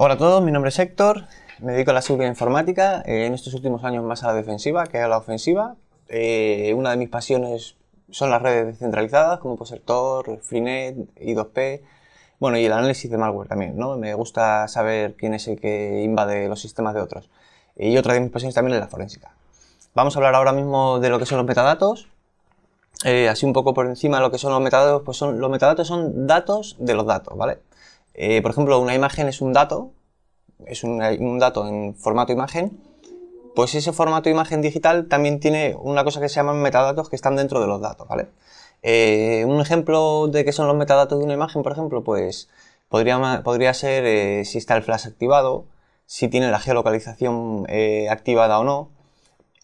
Hola a todos, mi nombre es Héctor, me dedico a la ciberinformática, informática. Eh, en estos últimos años más a la defensiva que a la ofensiva. Eh, una de mis pasiones son las redes descentralizadas, como por Freenet, I2P, bueno, y el análisis de malware también, ¿no? Me gusta saber quién es el que invade los sistemas de otros. Y otra de mis pasiones también es la forensica. Vamos a hablar ahora mismo de lo que son los metadatos. Eh, así un poco por encima de lo que son los metadatos, pues son, los metadatos son datos de los datos, ¿vale? Eh, por ejemplo, una imagen es un dato, es un, dato en formato imagen, pues ese formato imagen digital también tiene una cosa que se llaman metadatos que están dentro de los datos, eh, un ejemplo de qué son los metadatos de una imagen, por ejemplo, pues podría, ser eh, si está el flash activado, si tiene la geolocalización activada o no,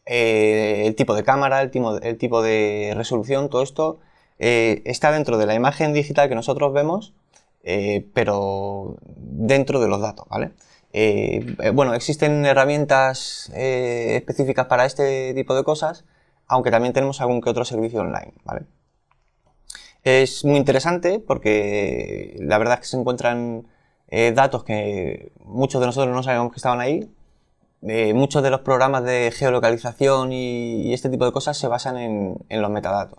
el tipo de cámara, el tipo, de resolución, todo esto está dentro de la imagen digital que nosotros vemos eh, pero dentro de los datos, ¿vale? Eh, bueno, existen herramientas eh, específicas para este tipo de cosas, aunque también tenemos algún que otro servicio online, Es muy interesante porque la verdad es que se encuentran datos que muchos de nosotros no sabíamos que estaban ahí. muchos de los programas de geolocalización y, este tipo de cosas se basan en, los metadatos,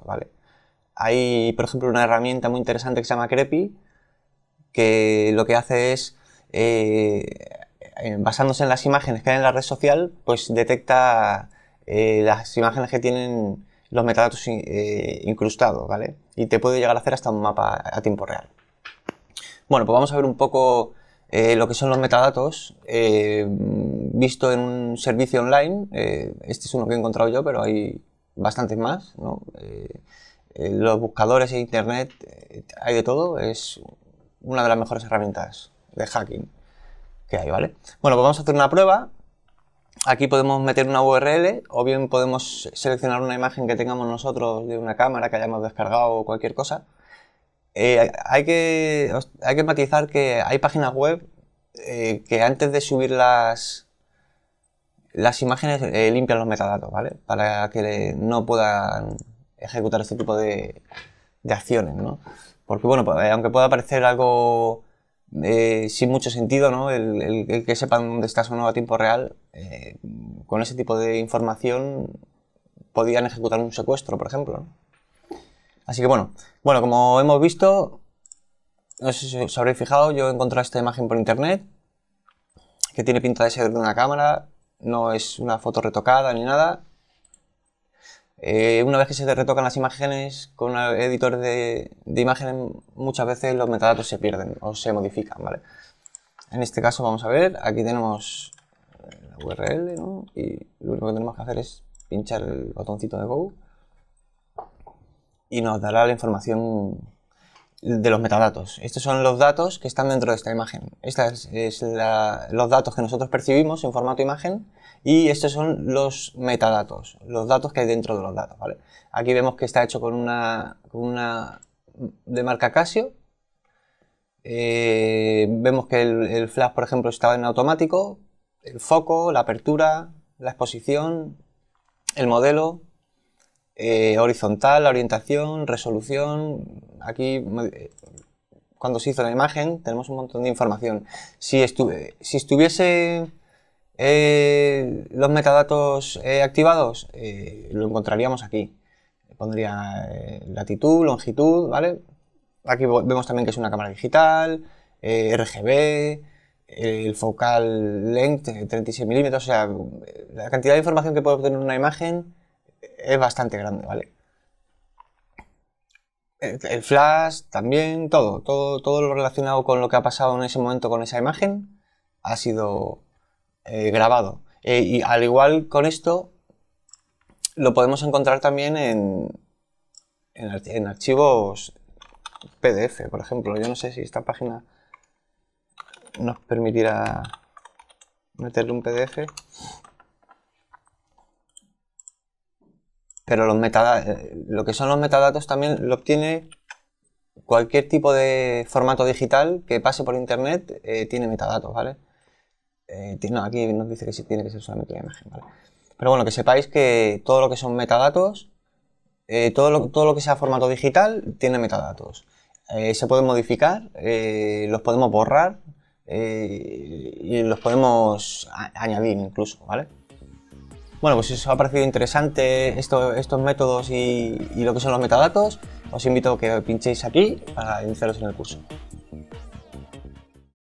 Hay, por ejemplo, una herramienta muy interesante que se llama Crepi, que lo que hace es, eh, basándose en las imágenes que hay en la red social, pues detecta eh, las imágenes que tienen los metadatos eh, incrustados, ¿vale? Y te puede llegar a hacer hasta un mapa a tiempo real. Bueno, pues vamos a ver un poco lo que son los metadatos visto en un servicio online. este es uno que he encontrado yo, pero hay bastantes más, ¿no? los buscadores e internet, hay de todo, es una de las mejores herramientas de hacking que hay, ¿vale? Bueno, pues vamos a hacer una prueba. Aquí podemos meter una URL o bien podemos seleccionar una imagen que tengamos nosotros de una cámara que hayamos descargado o cualquier cosa. Eh, hay, que, hay que matizar que hay páginas web eh, que antes de subir las, las imágenes eh, limpian los metadatos, ¿vale? Para que no puedan ejecutar este tipo de, de acciones, ¿no? Porque bueno, pues, eh, aunque pueda parecer algo eh, sin mucho sentido, ¿no? El, que sepan dónde estás o no a tiempo real, eh, con ese tipo de información podían ejecutar un secuestro, por ejemplo. Así que bueno, bueno, como hemos visto, no sé si os habréis fijado, yo he encontrado esta imagen por internet, que tiene pinta de ser de una cámara, no es una foto retocada ni nada, eh, una vez que se retocan las imágenes con un editor de, imágenes, muchas veces los metadatos se pierden o se modifican, En este caso vamos a ver, aquí tenemos eh, la URL, Y lo único que tenemos que hacer es pinchar el botoncito de Go y nos dará la información de los metadatos. Estos son los datos que están dentro de esta imagen. Estos es, los datos que nosotros percibimos en formato imagen y estos son los metadatos, los datos que hay dentro de los datos. Aquí vemos que está hecho con una, una de marca Casio. Eh, vemos que el, el, flash, por ejemplo, estaba en automático, el foco, la apertura, la exposición, el modelo, eh, horizontal, orientación, resolución. Aquí, eh, cuando se hizo la imagen, tenemos un montón de información. Si, eh, estuviese los metadatos activados, lo encontraríamos aquí. Pondría latitud, longitud, ¿vale? Aquí vemos también que es una cámara digital, RGB, el focal length, 36 milímetros, o sea, la cantidad de información que puede obtener una imagen es bastante grande, ¿vale? El, flash también, todo, todo, todo lo relacionado con lo que ha pasado en ese momento con esa imagen ha sido eh, grabado. Eh, y al igual con esto, lo podemos encontrar también en, en, en, archivos PDF, por ejemplo. Yo no sé si esta página nos permitirá meterle un PDF. Pero los eh, lo que son los metadatos también lo obtiene cualquier tipo de formato digital que pase por internet, eh, tiene metadatos, ¿vale? Eh, aquí nos dice que sí, tiene que ser solamente la imagen, ¿vale? Pero bueno, que sepáis que todo lo que son metadatos, todo, todo, lo, que sea formato digital, tiene metadatos. se pueden modificar, los podemos borrar y los podemos añadir incluso, ¿vale? Bueno, pues si os ha parecido interesante estos métodos y lo que son los metadatos, os invito a que pinchéis aquí para iniciaros en el curso.